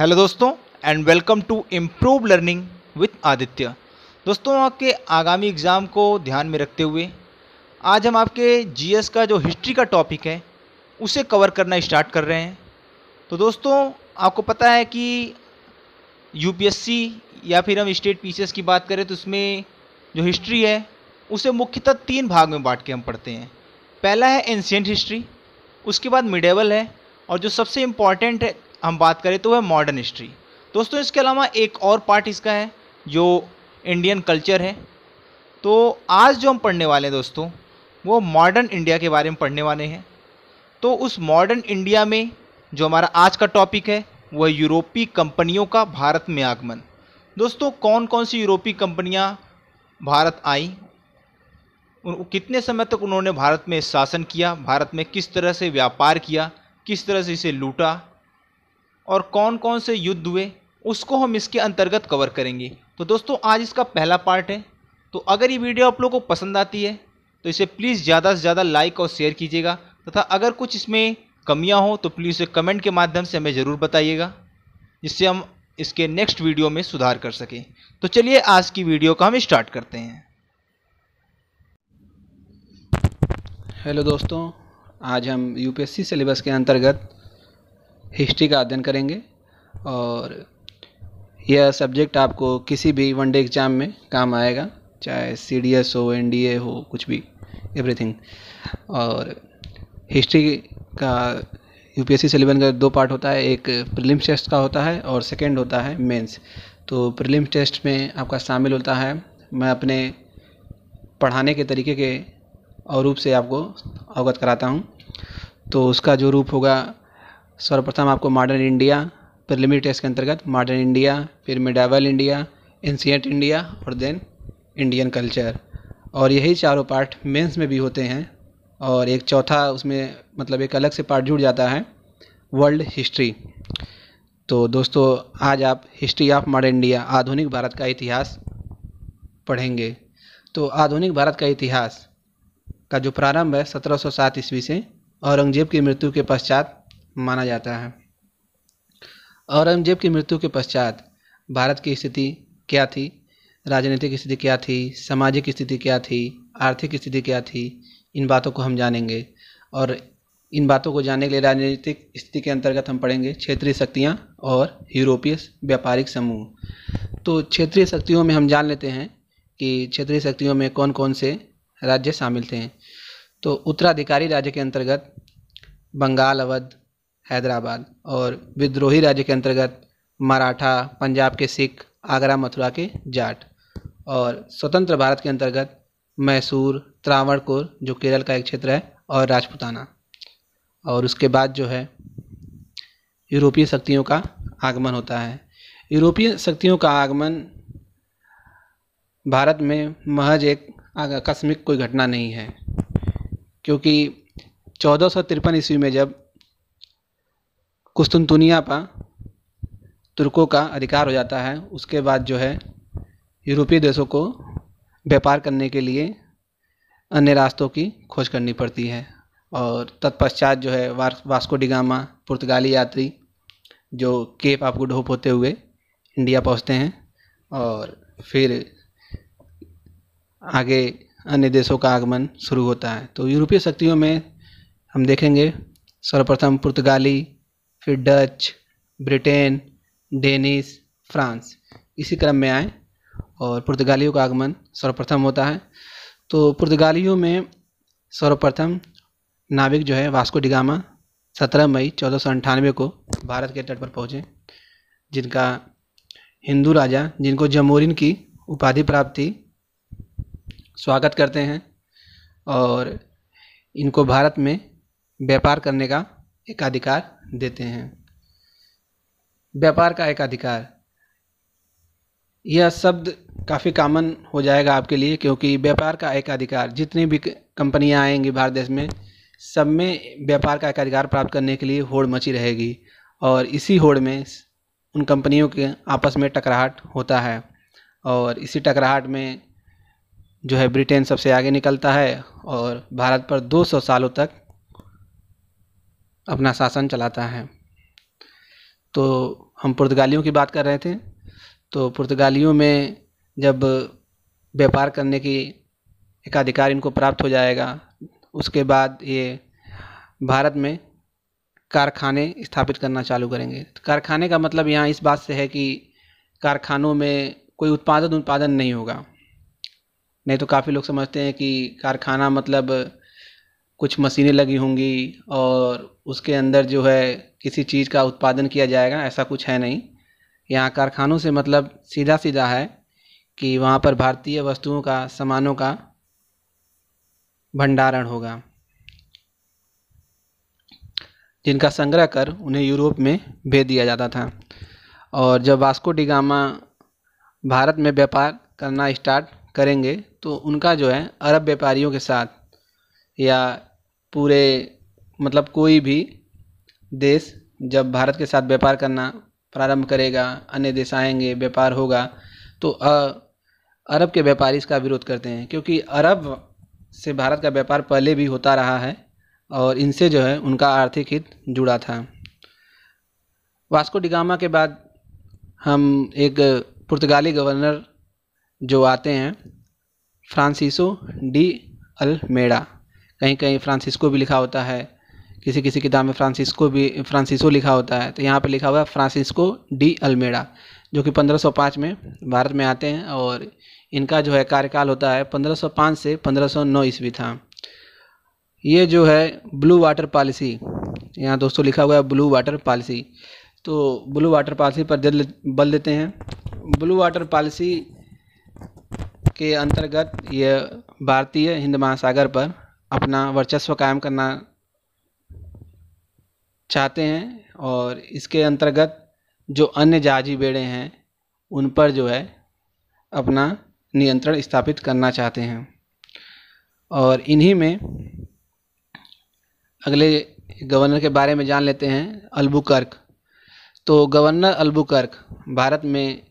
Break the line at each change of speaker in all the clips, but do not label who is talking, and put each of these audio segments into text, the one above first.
hello दोस्तों and welcome to improve learning with Aditya दोस्तों आपके आगामी एग्ज़ाम को ध्यान में रखते हुए आज हम आपके जीएस का जो हिस्ट्री का टॉपिक है उसे कवर करना स्टार्ट कर रहे हैं तो दोस्तों आपको पता है कि यूपीएससी या फिर हम स्टेट पीसीएस की बात करें तो उसमें जो हिस्ट्री है उसे मुख्यतः तीन भाग में बांट के हम पढ़ते हैं पहला है एंशियट हिस्ट्री उसके बाद मिडेबल है और जो सबसे इम्पॉर्टेंट हम बात करें तो वह मॉडर्न हिस्ट्री दोस्तों इसके अलावा एक और पार्ट इसका है जो इंडियन कल्चर है तो आज जो हम पढ़ने वाले हैं दोस्तों वो मॉडर्न इंडिया के बारे में पढ़ने वाले हैं तो उस मॉडर्न इंडिया में जो हमारा आज का टॉपिक है वह यूरोपीय कंपनियों का भारत में आगमन दोस्तों कौन कौन सी यूरोपीय कंपनियां भारत आई कितने समय तक उन्होंने भारत में शासन किया भारत में किस तरह से व्यापार किया किस तरह से इसे लूटा और कौन कौन से युद्ध हुए उसको हम इसके अंतर्गत कवर करेंगे तो दोस्तों आज इसका पहला पार्ट है तो अगर ये वीडियो आप लोग को पसंद आती है तो इसे प्लीज़ ज़्यादा से ज़्यादा लाइक और शेयर कीजिएगा तथा अगर कुछ इसमें कमियां हो तो प्लीज़ इसे कमेंट के माध्यम से हमें ज़रूर बताइएगा जिससे हम इसके नेक्स्ट वीडियो में सुधार कर सकें तो चलिए आज की वीडियो का हम स्टार्ट करते हैं
हेलो दोस्तों आज हम यूपीएससी सिलेबस के अंतर्गत हिस्ट्री का अध्ययन करेंगे और यह सब्जेक्ट आपको किसी भी वनडे एग्ज़ाम में काम आएगा चाहे सी डी एस हो एन डी ए हो कुछ भी एवरीथिंग और हिस्ट्री का U P S C syllabus का दो पार्ट होता है एक प्रीलिम्स टेस्ट का होता है और सेकेंड होता है मेंस तो प्रीलिम्स टेस्ट में आपका शामिल होता है मैं अपने पढ़ाने के तरीके के और रूप से आपको अवगत कराता हूँ तो उसका जो रूप होगा सर्वप्रथम आपको मॉडर्न इंडिया प्रिलिमिनरी टेस्ट के अंतर्गत मॉडर्न इंडिया फिर मिडावल इंडिया एंशियट इंडिया और देन इंडियन कल्चर और यही चारों पार्ट मेंस में भी होते हैं और एक चौथा उसमें मतलब एक अलग से पार्ट जुड़ जाता है वर्ल्ड हिस्ट्री तो दोस्तों आज आप हिस्ट्री ऑफ मॉडर्न इंडिया आधुनिक भारत का इतिहास पढ़ेंगे तो आधुनिक भारत का इतिहास का जो प्रारंभ है 1707 ईस्वी से औरंगजेब की मृत्यु के पश्चात माना जाता है औरंगजेब की मृत्यु के पश्चात भारत की स्थिति क्या थी राजनीतिक स्थिति क्या थी सामाजिक स्थिति क्या थी आर्थिक स्थिति क्या थी इन बातों को हम जानेंगे और इन बातों को जानने के लिए राजनीतिक स्थिति के अंतर्गत हम पढ़ेंगे क्षेत्रीय शक्तियाँ और यूरोपीय व्यापारिक समूह तो क्षेत्रीय शक्तियों में हम जान लेते हैं कि क्षेत्रीय शक्तियों में कौन कौन से राज्य शामिल थे तो उत्तराधिकारी राज्य के अंतर्गत बंगाल अवध हैदराबाद और विद्रोही राज्य के अंतर्गत मराठा पंजाब के सिख आगरा मथुरा के जाट और स्वतंत्र भारत के अंतर्गत मैसूर त्रावणकोर जो केरल का एक क्षेत्र है और राजपुताना और उसके बाद जो है यूरोपीय शक्तियों का आगमन होता है यूरोपीय शक्तियों का आगमन भारत में महज एक आकस्मिक कोई घटना नहीं है क्योंकि चौदह ईस्वी में जब कुस्तुनतुनिया पर तुर्कों का अधिकार हो जाता है उसके बाद जो है यूरोपीय देशों को व्यापार करने के लिए अन्य रास्तों की खोज करनी पड़ती है और तत्पश्चात जो है वास्को डिगामा पुर्तगाली यात्री जो केप आपको ढोप होते हुए इंडिया पहुंचते हैं और फिर आगे अन्य देशों का आगमन शुरू होता है तो यूरोपीय शक्तियों में हम देखेंगे सर्वप्रथम पुर्तगाली फिर डच ब्रिटेन डेनिस फ्रांस इसी क्रम में आए और पुर्तगालियों का आगमन सर्वप्रथम होता है तो पुर्तगालियों में सर्वप्रथम नाविक जो है वास्को डिगामा 17 मई चौदह को भारत के तट पर पहुँचे जिनका हिंदू राजा जिनको जमोरिन की उपाधि प्राप्त थी स्वागत करते हैं और इनको भारत में व्यापार करने का एकाधिकार देते हैं व्यापार का एकाधिकार यह शब्द काफ़ी कामन हो जाएगा आपके लिए क्योंकि व्यापार का एकाधिकार जितनी भी कंपनियां आएंगी भारत देश में सब में व्यापार का एकाधिकार प्राप्त करने के लिए होड़ मची रहेगी और इसी होड़ में उन कंपनियों के आपस में टकराहट होता है और इसी टकराहट में जो है ब्रिटेन सबसे आगे निकलता है और भारत पर 200 सालों तक अपना शासन चलाता है तो हम पुर्तगालियों की बात कर रहे थे तो पुर्तगालियों में जब व्यापार करने की एकाधिकार इनको प्राप्त हो जाएगा उसके बाद ये भारत में कारखाने स्थापित करना चालू करेंगे कारखाने का मतलब यहाँ इस बात से है कि कारखानों में कोई उत्पादन उत्पादन नहीं होगा नहीं तो काफ़ी लोग समझते हैं कि कारखाना मतलब कुछ मशीनें लगी होंगी और उसके अंदर जो है किसी चीज़ का उत्पादन किया जाएगा ऐसा कुछ है नहीं यहाँ कारखानों से मतलब सीधा सीधा है कि वहाँ पर भारतीय वस्तुओं का सामानों का भंडारण होगा जिनका संग्रह कर उन्हें यूरोप में भेज दिया जाता था और जब वास्को डिगामा भारत में व्यापार करना स्टार्ट करेंगे तो उनका जो है अरब व्यापारियों के साथ या पूरे मतलब कोई भी देश जब भारत के साथ व्यापार करना प्रारंभ करेगा अन्य देश आएंगे व्यापार होगा तो अरब के व्यापारी इसका विरोध करते हैं क्योंकि अरब से भारत का व्यापार पहले भी होता रहा है और इनसे जो है उनका आर्थिक हित जुड़ा था वास्को डिगामा के बाद हम एक पुर्तगाली गवर्नर जो आते हैं फ्रांसिसो डी मेड़ा कहीं कहीं फ्रांसिस्को भी लिखा होता है किसी किसी किताब में फ्रांसिस्को भी फ्रांसिसो लिखा होता है तो यहाँ पर लिखा हुआ है फ्रांसिस्को डी अल्मेडा जो कि 1505 में भारत में आते हैं और इनका जो है कार्यकाल होता है 1505 से 1509 ईस्वी था ये जो है ब्लू वाटर पॉलिसी यहाँ दोस्तों लिखा हुआ है ब्लू वाटर पॉलिसी तो ब्लू वाटर पॉलिसी पर बल देते हैं ब्लू वाटर पॉलिसी के अंतर्गत यह भारतीय हिंद महासागर पर अपना वर्चस्व कायम करना चाहते हैं और इसके अंतर्गत जो अन्य जहाजी बेड़े हैं उन पर जो है अपना नियंत्रण स्थापित करना चाहते हैं और इन्हीं में अगले गवर्नर के बारे में जान लेते हैं अल्बुकर्क तो गवर्नर अल्बुकर्क भारत में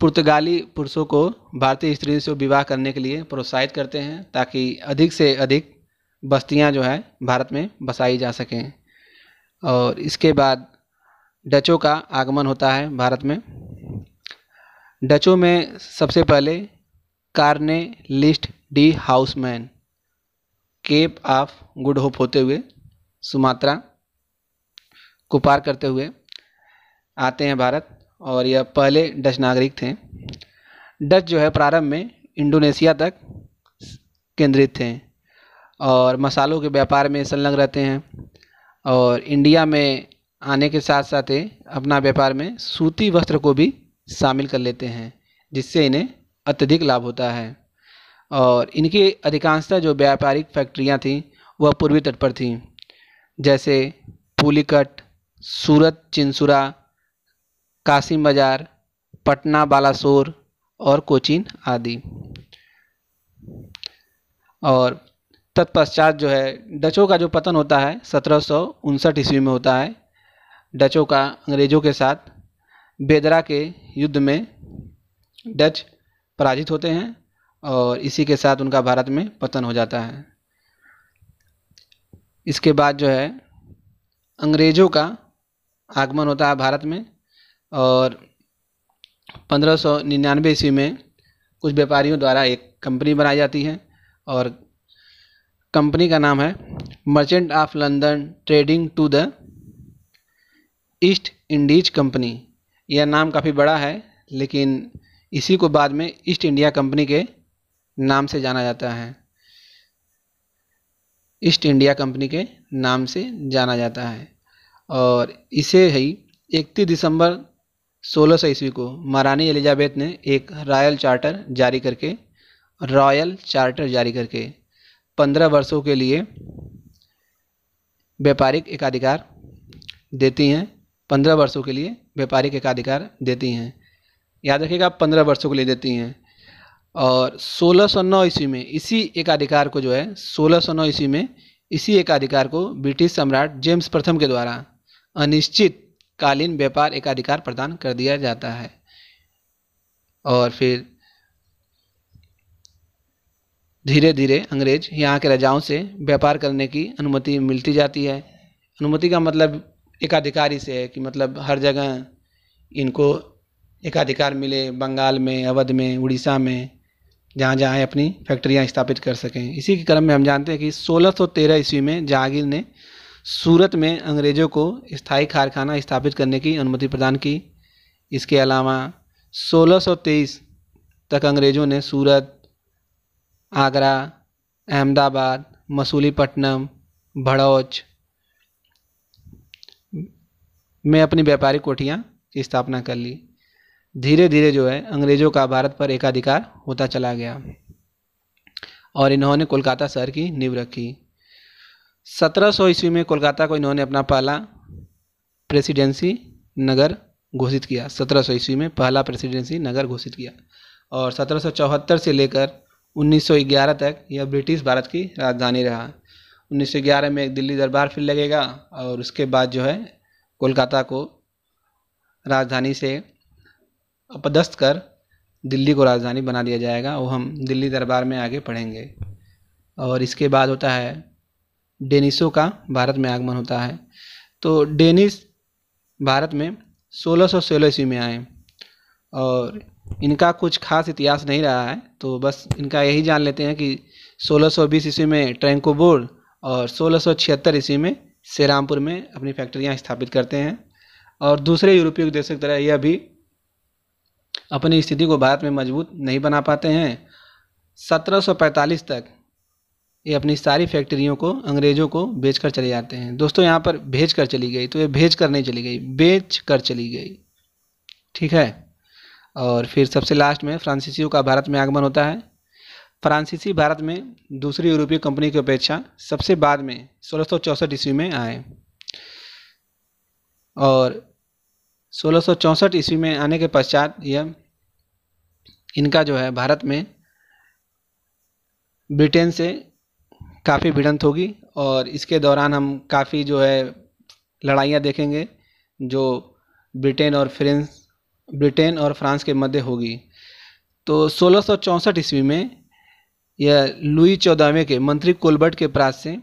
पुर्तगाली पुरुषों को भारतीय स्त्री से विवाह करने के लिए प्रोत्साहित करते हैं ताकि अधिक से अधिक बस्तियां जो है भारत में बसाई जा सकें और इसके बाद डचों का आगमन होता है भारत में डचों में सबसे पहले Cornelis de Houtman Cape of Good Hope होते हुए सुमात्रा को पार करते हुए आते हैं भारत और यह पहले डच नागरिक थे डच जो है प्रारंभ में इंडोनेशिया तक केंद्रित थे और मसालों के व्यापार में संलग्न रहते हैं और इंडिया में आने के साथ साथ अपना व्यापार में सूती वस्त्र को भी शामिल कर लेते हैं जिससे इन्हें अत्यधिक लाभ होता है और इनकी अधिकांशतः जो व्यापारिक फैक्ट्रियां थीं वह पूर्वी तट पर थीं जैसे पुलिकट सूरत चिंसुरा कासिम बाजार पटना बालासोर और कोचीन आदि और तत्पश्चात जो है डचों का जो पतन होता है सत्रह सौ उनसठ ईस्वी में होता है डचों का अंग्रेजों के साथ बेदरा के युद्ध में डच पराजित होते हैं और इसी के साथ उनका भारत में पतन हो जाता है इसके बाद जो है अंग्रेज़ों का आगमन होता है भारत में और 1599 ईस्वी में कुछ व्यापारियों द्वारा एक कंपनी बनाई जाती है और कंपनी का नाम है merchant of London trading to the East Indies company यह नाम काफ़ी बड़ा है लेकिन इसी को बाद में ईस्ट इंडिया कंपनी के नाम से जाना जाता है ईस्ट इंडिया कंपनी के नाम से जाना जाता है और इसे ही इकतीस दिसंबर सोलह सौ ईस्वी को महारानी एलिजाबेथ ने एक रॉयल चार्टर जारी करके रॉयल चार्टर जारी करके पंद्रह वर्षों के लिए व्यापारिक एकाधिकार देती हैं पंद्रह वर्षों के लिए व्यापारिक एकाधिकार देती हैं याद रखिएगा पंद्रह वर्षों के लिए देती हैं और सोलह सौ नौ ईस्वी में इसी एकाधिकार को जो है सोलह सौ नौ ईस्वी में इसी एकाधिकार को ब्रिटिश सम्राट जेम्स प्रथम के द्वारा अनिश्चित कालीन व्यापार एकाधिकार प्रदान कर दिया जाता है और फिर धीरे धीरे अंग्रेज यहाँ के राजाओं से व्यापार करने की अनुमति मिलती जाती है अनुमति का मतलब एकाधिकारी से है कि मतलब हर जगह इनको एकाधिकार मिले बंगाल में अवध में उड़ीसा में जहाँ जहाँ अपनी फैक्ट्रियाँ स्थापित कर सकें इसी के क्रम में हम जानते हैं कि 1613 ईस्वी में जहांगीर ने सूरत में अंग्रेज़ों को स्थायी कारखाना स्थापित करने की अनुमति प्रदान की इसके अलावा 1623 तक अंग्रेज़ों ने सूरत आगरा अहमदाबाद मसूलीपट्टनम भड़ौच में अपनी व्यापारिक कोठियाँ की स्थापना कर ली धीरे धीरे जो है अंग्रेज़ों का भारत पर एकाधिकार होता चला गया और इन्होंने कोलकाता शहर की नींव रखी सत्रह सौ ईस्वी में कोलकाता को इन्होंने अपना पहला प्रेसिडेंसी नगर घोषित किया सत्रह सौ ईस्वी में पहला प्रेसिडेंसी नगर घोषित किया और सत्रह सौ चौहत्तर से लेकर उन्नीस सौ ग्यारह तक यह ब्रिटिश भारत की राजधानी रहा उन्नीस सौ ग्यारह में एक दिल्ली दरबार फिर लगेगा और उसके बाद जो है कोलकाता को राजधानी से अपदस्थ कर दिल्ली को राजधानी बना दिया जाएगा वो हम दिल्ली दरबार में आगे पढ़ेंगे और इसके बाद होता है डेनिसों का भारत में आगमन होता है तो डेनिस भारत में सोलह सौ सोलह ईस्वी में आए और इनका कुछ खास इतिहास नहीं रहा है तो बस इनका यही जान लेते हैं कि सोलह सौ बीस ईस्वी में ट्रैंकोबोर्ड और सोलह सौ छिहत्तर ईस्वी में सेरामपुर में अपनी फैक्ट्रियां स्थापित करते हैं और दूसरे यूरोपीय देशों की तरह यह भी अपनी स्थिति को भारत में मजबूत नहीं बना पाते हैं 1745 तक ये अपनी सारी फैक्ट्रियों को अंग्रेज़ों को बेच कर चले जाते हैं दोस्तों यहाँ पर भेज कर चली गई तो ये भेज कर नहीं चली गई बेच कर चली गई ठीक है और फिर सबसे लास्ट में फ्रांसीसियों का भारत में आगमन होता है फ्रांसीसी भारत में दूसरी यूरोपीय कंपनी की अपेक्षा सबसे बाद में सोलह ईस्वी में आए और सोलह ईस्वी में आने के पश्चात यह इनका जो है भारत में ब्रिटेन से काफ़ी भिड़ंत होगी और इसके दौरान हम काफ़ी जो है लड़ाइयाँ देखेंगे जो ब्रिटेन और फ्रेंस ब्रिटेन और फ्रांस के मध्य होगी तो सोलह सौ ईस्वी में यह लुई चौदहवें के मंत्री कोलबर्ट के प्रास से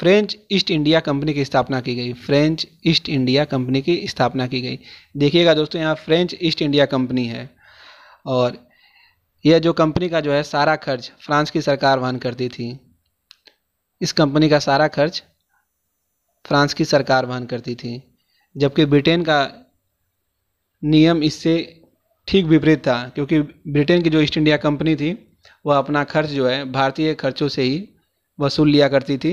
फ्रेंच ईस्ट इंडिया कंपनी की स्थापना की गई फ्रेंच ईस्ट इंडिया कंपनी की स्थापना की गई देखिएगा दोस्तों यहाँ फ्रेंच ईस्ट इंडिया कंपनी है और यह जो कंपनी का जो है सारा खर्च फ्रांस की सरकार वहन करती थी इस कंपनी का सारा खर्च फ्रांस की सरकार वहन करती थी जबकि ब्रिटेन का नियम इससे ठीक विपरीत था क्योंकि ब्रिटेन की जो ईस्ट इंडिया कंपनी थी वह अपना खर्च जो है भारतीय खर्चों से ही वसूल लिया करती थी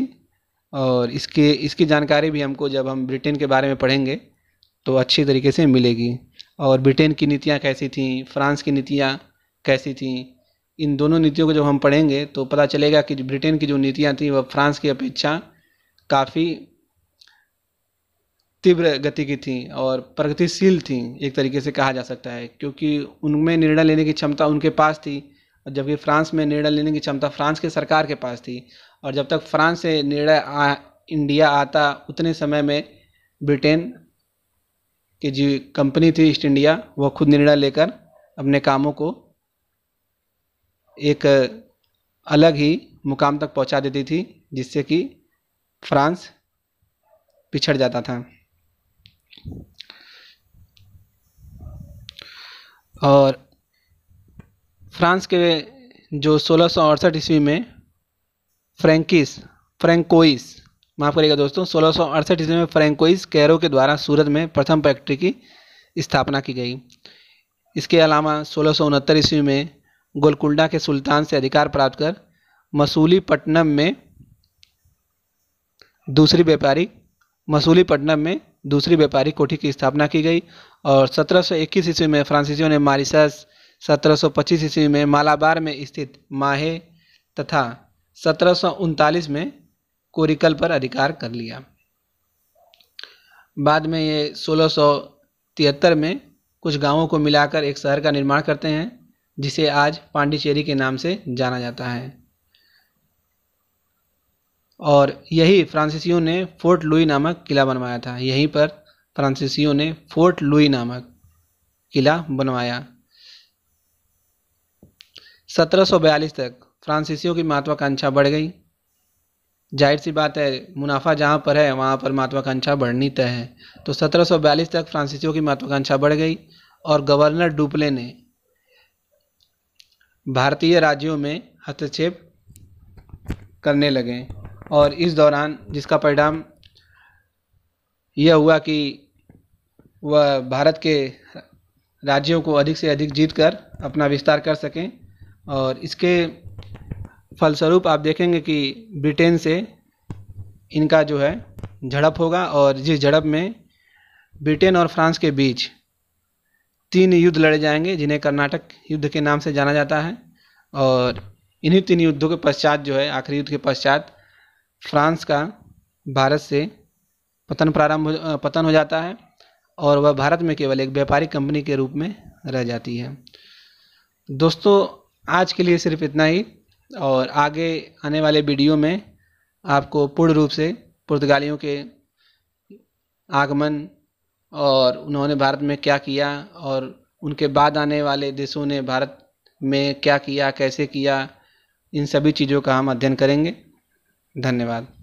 और इसके इसकी जानकारी भी हमको जब हम ब्रिटेन के बारे में पढ़ेंगे तो अच्छी तरीके से मिलेगी और ब्रिटेन की नीतियाँ कैसी थीं फ्रांस की नीतियाँ कैसी थीं इन दोनों नीतियों को जब हम पढ़ेंगे तो पता चलेगा कि ब्रिटेन की जो नीतियाँ थी वह फ्रांस की अपेक्षा काफ़ी तीव्र गति की थी और प्रगतिशील थी एक तरीके से कहा जा सकता है क्योंकि उनमें निर्णय लेने की क्षमता उनके पास थी जबकि फ्रांस में निर्णय लेने की क्षमता फ्रांस के सरकार के पास थी और जब तक फ्रांस से निर्णय इंडिया आता उतने समय में ब्रिटेन की जो कंपनी थी ईस्ट इंडिया वह खुद निर्णय लेकर अपने कामों को एक अलग ही मुकाम तक पहुंचा देती थी जिससे कि फ्रांस पिछड़ जाता था और फ्रांस के जो सोलह सौ अड़सठ ईस्वी में फ्रेंकिस फ्रेंकोइस माफ़ करिएगा दोस्तों सोलह सौ अड़सठ ईस्वी में फ्रेंकोइस कैरो के द्वारा सूरत में प्रथम फैक्ट्री की स्थापना की गई इसके अलावा सोलह सौ उनहत्तर ईस्वी में गोलकुंडा के सुल्तान से अधिकार प्राप्त कर मसूलीपट्टनम में दूसरी व्यापारी मसूलीपट्टनम में दूसरी व्यापारी कोठी की स्थापना की गई और 1721 ईस्वी में फ्रांसीसियों ने मारिशस 1725 ईस्वी में मालाबार में स्थित माहे तथा सत्रह में कोरिकल पर अधिकार कर लिया बाद में ये 1673 में कुछ गांवों को मिलाकर एक शहर का निर्माण करते हैं जिसे आज पांडिचेरी के नाम से जाना जाता है और यही फ्रांसीसियों ने फोर्ट लुई नामक किला बनवाया था यहीं पर फ्रांसीसियों ने फोर्ट लुई नामक किला बनवाया 1742 तक फ्रांसीसियों की महत्वाकांक्षा बढ़ गई जाहिर सी बात है मुनाफा जहाँ पर है वहाँ पर महत्वाकांक्षा बढ़नी तय है तो 1742 तक फ्रांसीसियों की महत्वाकांक्षा बढ़ गई और गवर्नर डुपले ने भारतीय राज्यों में हस्तक्षेप करने लगे और इस दौरान जिसका परिणाम यह हुआ कि वह भारत के राज्यों को अधिक से अधिक जीत कर अपना विस्तार कर सकें और इसके फलस्वरूप आप देखेंगे कि ब्रिटेन से इनका जो है झड़प होगा और जिस झड़प में ब्रिटेन और फ्रांस के बीच तीन युद्ध लड़े जाएंगे जिन्हें कर्नाटक युद्ध के नाम से जाना जाता है और इन्हीं तीन युद्धों के पश्चात जो है आखिरी युद्ध के पश्चात फ्रांस का भारत से पतन प्रारंभ पतन हो जाता है और वह भारत में केवल एक व्यापारिक कंपनी के रूप में रह जाती है दोस्तों आज के लिए सिर्फ इतना ही और आगे आने वाले वीडियो में आपको पूर्ण रूप से पुर्तगालियों के आगमन और उन्होंने भारत में क्या किया और उनके बाद आने वाले देशों ने भारत में क्या किया कैसे किया इन सभी चीज़ों का हम अध्ययन करेंगे धन्यवाद